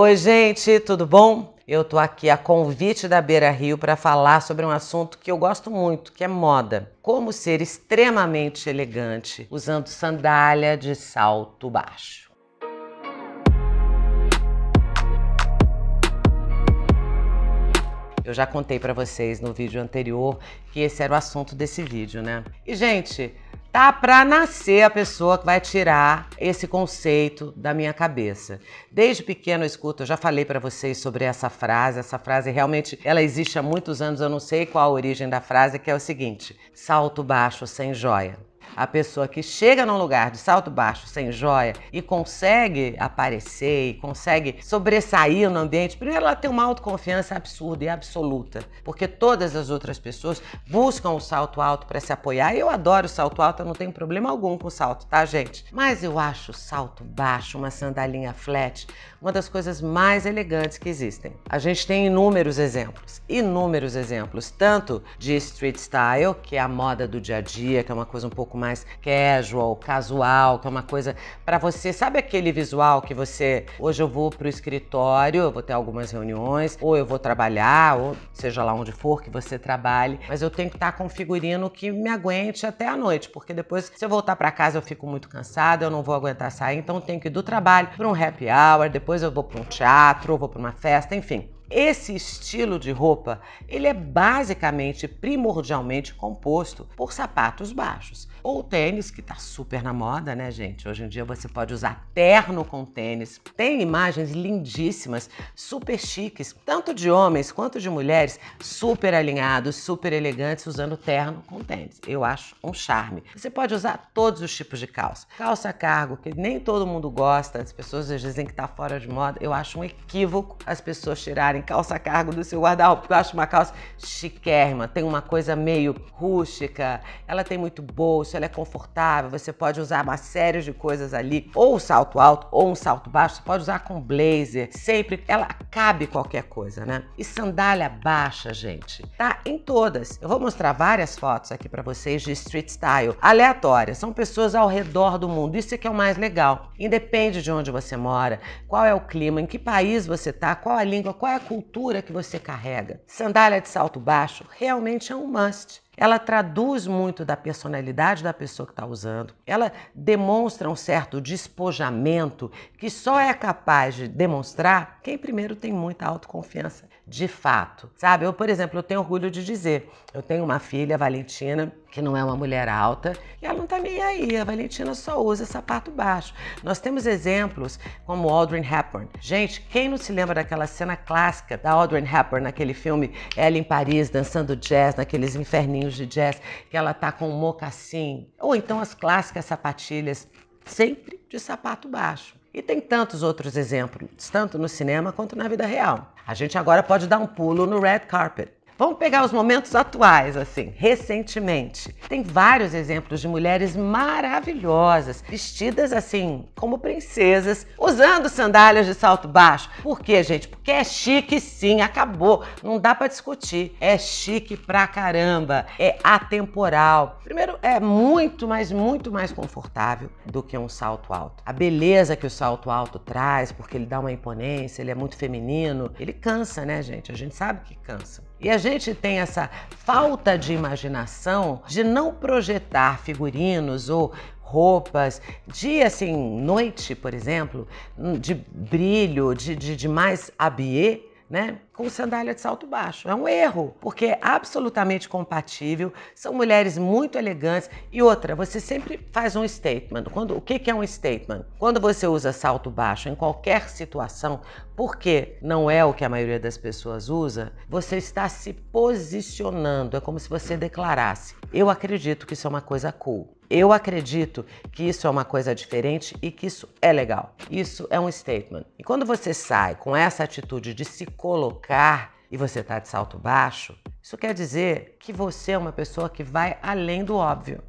Oi, gente, tudo bom? Eu tô aqui a convite da Beira Rio para falar sobre um assunto que eu gosto muito, que é moda. Como ser extremamente elegante usando sandália de salto baixo. Eu já contei para vocês no vídeo anterior que esse era o assunto desse vídeo, né? E gente, Tá para nascer a pessoa que vai tirar esse conceito da minha cabeça. Desde pequeno eu escuto, eu já falei para vocês sobre essa frase, essa frase realmente, ela existe há muitos anos, eu não sei qual a origem da frase, que é o seguinte: salto baixo sem joia. A pessoa que chega num lugar de salto baixo, sem joia, e consegue aparecer, e consegue sobressair no ambiente, primeiro ela tem uma autoconfiança absurda e absoluta, porque todas as outras pessoas buscam o salto alto para se apoiar. Eu adoro o salto alto, eu não tenho problema algum com o salto, tá, gente? Mas eu acho salto baixo, uma sandalinha flat, uma das coisas mais elegantes que existem. A gente tem inúmeros exemplos, inúmeros exemplos, tanto de street style, que é a moda do dia a dia, que é uma coisa um pouco mais casual, casual, que é uma coisa para você, sabe aquele visual que você, hoje eu vou pro escritório, eu vou ter algumas reuniões, ou eu vou trabalhar, ou seja lá onde for que você trabalhe, mas eu tenho que estar tá com um figurino que me aguente até a noite, porque depois se eu voltar para casa eu fico muito cansada, eu não vou aguentar sair, então eu tenho que ir do trabalho para um happy hour, depois eu vou para um teatro, vou para uma festa, enfim. Esse estilo de roupa, ele é basicamente, primordialmente composto por sapatos baixos ou tênis, que está super na moda, né, gente? Hoje em dia você pode usar terno com tênis. Tem imagens lindíssimas, super chiques, tanto de homens quanto de mulheres, super alinhados, super elegantes, usando terno com tênis. Eu acho um charme. Você pode usar todos os tipos de calça. Calça cargo, que nem todo mundo gosta, as pessoas dizem que está fora de moda. Eu acho um equívoco as pessoas tirarem calça cargo do seu guarda-roupa. Eu acho uma calça chiquérrima, tem uma coisa meio rústica, ela tem muito bolso, ela é confortável, você pode usar uma série de coisas ali, ou um salto alto, ou um salto baixo, você pode usar com blazer, sempre, ela cabe qualquer coisa, né? E sandália baixa, gente, tá em todas. Eu vou mostrar várias fotos aqui para vocês de street style, aleatórias, são pessoas ao redor do mundo, isso é que é o mais legal. Independe de onde você mora, qual é o clima, em que país você tá, qual a língua, qual é a cultura que você carrega. Sandália de salto baixo realmente é um must. Ela traduz muito da personalidade da pessoa que está usando, ela demonstra um certo despojamento que só é capaz de demonstrar quem primeiro tem muita autoconfiança de fato. Sabe, eu, por exemplo, eu tenho orgulho de dizer, eu tenho uma filha, Valentina, que não é uma mulher alta, e ela não tá nem aí, a Valentina só usa sapato baixo. Nós temos exemplos como Audrey Hepburn. Gente, quem não se lembra daquela cena clássica da Audrey Hepburn naquele filme Ela em Paris, dançando jazz, naqueles inferninhos de jazz, que ela tá com um mocassim, ou então as clássicas sapatilhas, sempre de sapato baixo. E tem tantos outros exemplos, tanto no cinema quanto na vida real. A gente agora pode dar um pulo no red carpet, Vamos pegar os momentos atuais, assim, recentemente. Tem vários exemplos de mulheres maravilhosas, vestidas assim, como princesas, usando sandálias de salto baixo. Por quê, gente? Porque é chique sim, acabou. Não dá para discutir. É chique pra caramba, é atemporal. Primeiro, é muito, mas muito mais confortável do que um salto alto. A beleza que o salto alto traz, porque ele dá uma imponência, ele é muito feminino, ele cansa, né, gente? A gente sabe que cansa. E a gente tem essa falta de imaginação de não projetar figurinos ou roupas, de assim, noite, por exemplo, de brilho, de, de, de mais habillé, né? Com sandália de salto baixo. É um erro, porque é absolutamente compatível, são mulheres muito elegantes. E outra, você sempre faz um statement. Quando, o que, que é um statement? Quando você usa salto baixo em qualquer situação, porque não é o que a maioria das pessoas usa, você está se posicionando. É como se você declarasse: Eu acredito que isso é uma coisa cool. Eu acredito que isso é uma coisa diferente e que isso é legal. Isso é um statement. E quando você sai com essa atitude de se colocar e você está de salto baixo, isso quer dizer que você é uma pessoa que vai além do óbvio,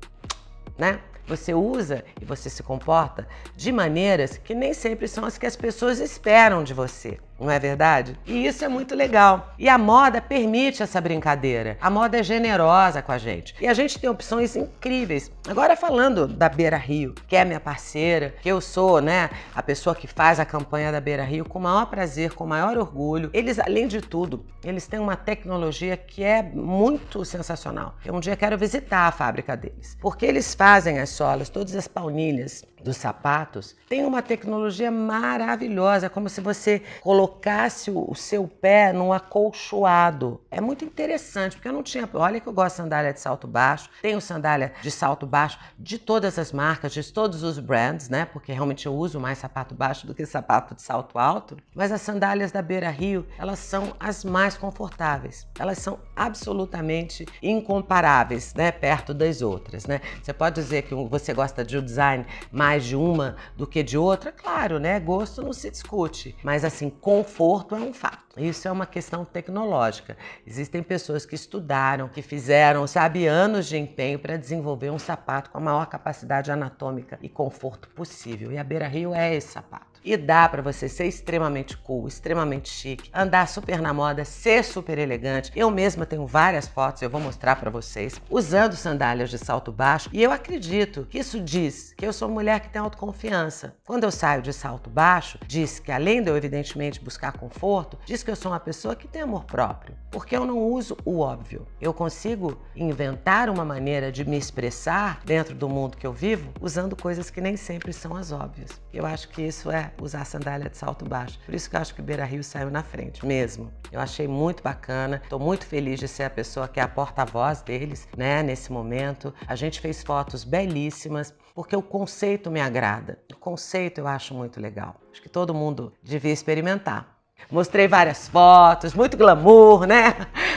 né? Você usa e você se comporta de maneiras que nem sempre são as que as pessoas esperam de você não é verdade? E isso é muito legal. E a moda permite essa brincadeira. A moda é generosa com a gente. E a gente tem opções incríveis. Agora falando da Beira Rio, que é minha parceira, que eu sou, né, a pessoa que faz a campanha da Beira Rio com o maior prazer, com o maior orgulho. Eles, além de tudo, eles têm uma tecnologia que é muito sensacional. Eu um dia quero visitar a fábrica deles, porque eles fazem as solas, todas as paunilhas, dos sapatos tem uma tecnologia maravilhosa, como se você colocasse o seu pé num acolchoado. É muito interessante, porque eu não tinha. Olha que eu gosto de sandália de salto baixo, tenho sandália de salto baixo de todas as marcas, de todos os brands, né? Porque realmente eu uso mais sapato baixo do que sapato de salto alto. Mas as sandálias da Beira Rio, elas são as mais confortáveis. Elas são absolutamente incomparáveis, né? Perto das outras, né? Você pode dizer que você gosta de um design mais mais de uma do que de outra, claro, né? Gosto não se discute, mas assim, conforto é um fato. Isso é uma questão tecnológica. Existem pessoas que estudaram, que fizeram, sabe, anos de empenho para desenvolver um sapato com a maior capacidade anatômica e conforto possível. E a Beira Rio é esse sapato. E dá para você ser extremamente cool, extremamente chique, andar super na moda, ser super elegante. Eu mesma tenho várias fotos, eu vou mostrar para vocês, usando sandálias de salto baixo, e eu acredito que isso diz que eu sou mulher que tem autoconfiança. Quando eu saio de salto baixo, diz que além de eu evidentemente buscar conforto, diz que eu sou uma pessoa que tem amor próprio, porque eu não uso o óbvio. Eu consigo inventar uma maneira de me expressar dentro do mundo que eu vivo usando coisas que nem sempre são as óbvias. Eu acho que isso é usar sandália de salto baixo. Por isso que eu acho que o Beira Rio saiu na frente, mesmo. Eu achei muito bacana, estou muito feliz de ser a pessoa que é a porta-voz deles, né, nesse momento. A gente fez fotos belíssimas, porque o conceito me agrada. O conceito eu acho muito legal. Acho que todo mundo devia experimentar. Mostrei várias fotos, muito glamour, né?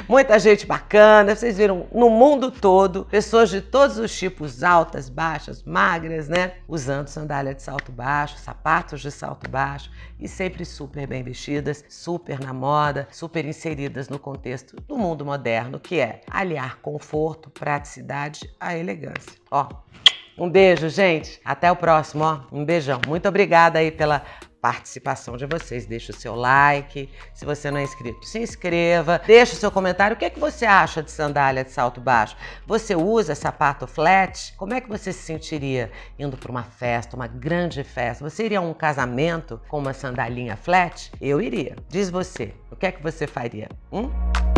muita gente bacana. Vocês viram no mundo todo, pessoas de todos os tipos, altas, baixas, magras, né? Usando sandália de salto baixo, sapatos de salto baixo e sempre super bem vestidas, super na moda, super inseridas no contexto do mundo moderno, que é aliar conforto, praticidade à elegância. Ó, um beijo, gente. Até o próximo, ó. Um beijão. Muito obrigada aí pela participação de vocês. Deixa o seu like, se você não é inscrito, se inscreva, deixa o seu comentário. O que é que você acha de sandália de salto baixo? Você usa sapato flat? Como é que você se sentiria indo para uma festa, uma grande festa? Você iria a um casamento com uma sandalinha flat? Eu iria. Diz você, o que é que você faria? Hum?